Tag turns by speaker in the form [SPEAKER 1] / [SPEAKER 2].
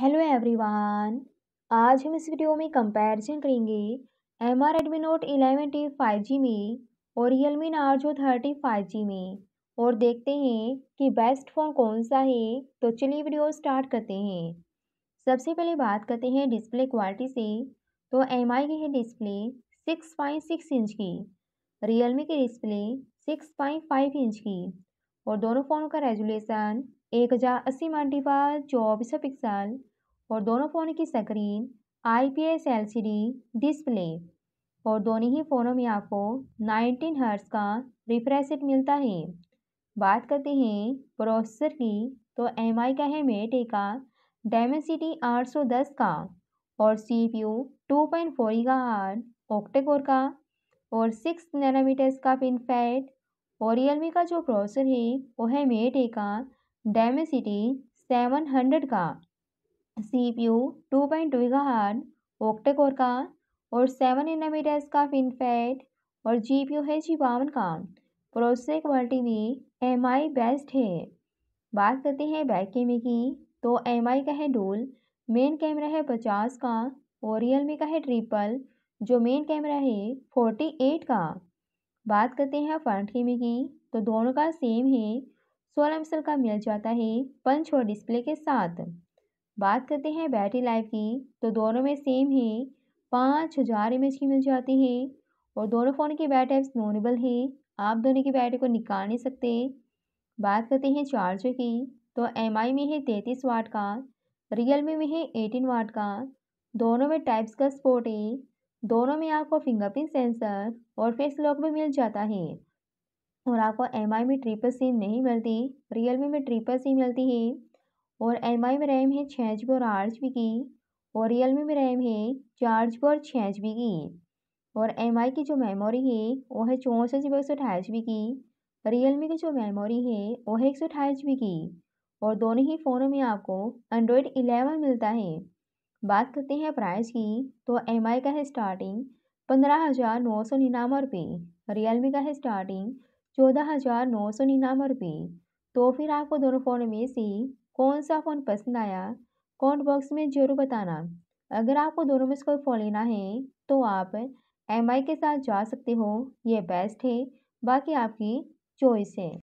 [SPEAKER 1] hello everyone आज हम इस वीडियो में कंपैरिजन करेंगे M R Redmi Note eleven T five G में और Realme Narzo thirty five G में और देखते हैं कि बेस्ट फ़ोन कौन सा है तो चलिए वीडियो स्टार्ट करते हैं सबसे पहले बात करते हैं डिस्प्ले क्वालिटी से तो एम आई की है display six point six inch की रियल मी की display six point five inch की और दोनों फ़ोन का रेजुलेशन एक हजार अस्सी मंडी पर चौबीस पिक्सल और दोनों फ़ोन की स्क्रीन आईपीएस एलसीडी डिस्प्ले और दोनों ही फ़ोनों में आपको 19 हर्ट्स का रिफ्रेश रेट मिलता है बात करते हैं प्रोसेसर की तो एम का है मेटे का डायमेंसिटी 810 का और C P U two point four का हार ऑक्टेकोर का और सिक्स नैनोमीटर्स का पिन फैट और रियलमी का जो प्रोसेसर है वो है मेट का डेमेसिटी हंड्रेड का C P U two point two hard octacore का और सेवन इनामीटर्स का फिनफेट और जी पी यू है जी बावन का प्रोसेस क्वालिटी भी एम आई बेस्ट है बात करते हैं बैक कैमरे की तो एम आई का है डोल मेन कैमरा है पचास का और रियल मी का है ट्रिपल जो मेन कैमरा है फोर्टी एट का बात करते हैं फ्रंट कैमरे की तो दोनों का सेम है सोलह मिसल का मिल जाता है पंच और डिस्प्ले के साथ बात करते हैं बैटरी लाइफ की तो दोनों में सेम है पाँच हज़ार एम की मिल जाती है और दोनों फ़ोन की बैटरी एप्स नॉर्मल है आप दोनों की बैटरी को निकाल नहीं सकते बात करते हैं चार्जर की तो एम में है तैंतीस वाट का रियल में है एटीन वाट का दोनों में टाइप्स का स्पोर्ट है दोनों में आपको फिंगरप्रिंट सेंसर और फेस लॉक भी मिल जाता है और आपको एम में ट्रिपल सिम नहीं मिलती रियल में ट्रिपल सिम मिलती है और एम में रैम है छः जी और आठ जी की और रियल में रैम है चार जी और छः जी की और एम की जो मेमोरी है वो है चौंसठ जी बी एक सौ अठाईस जी की रियल मी की जो मेमोरी है वो है एक सौ अठाईस जी की और दोनों ही फ़ोनों में आपको एंड्रॉयड इलेवन मिलता है बात करते हैं प्राइस की तो एम का है स्टार्टिंग पंद्रह हज़ार नौ सौ निन्यानवे रुपये रियल मी का है स्टार्टिंग चौदह हज़ार नौ सौ निन्यानवे रुपये तो फिर आपको दोनों फ़ोन में से कौन सा फ़ोन पसंद आया कॉन्ट बॉक्स में ज़रूर बताना अगर आपको दोनों में से कोई फ़ोन लेना है तो आप एम के साथ जा सकते हो ये बेस्ट है बाकी आपकी चॉइस है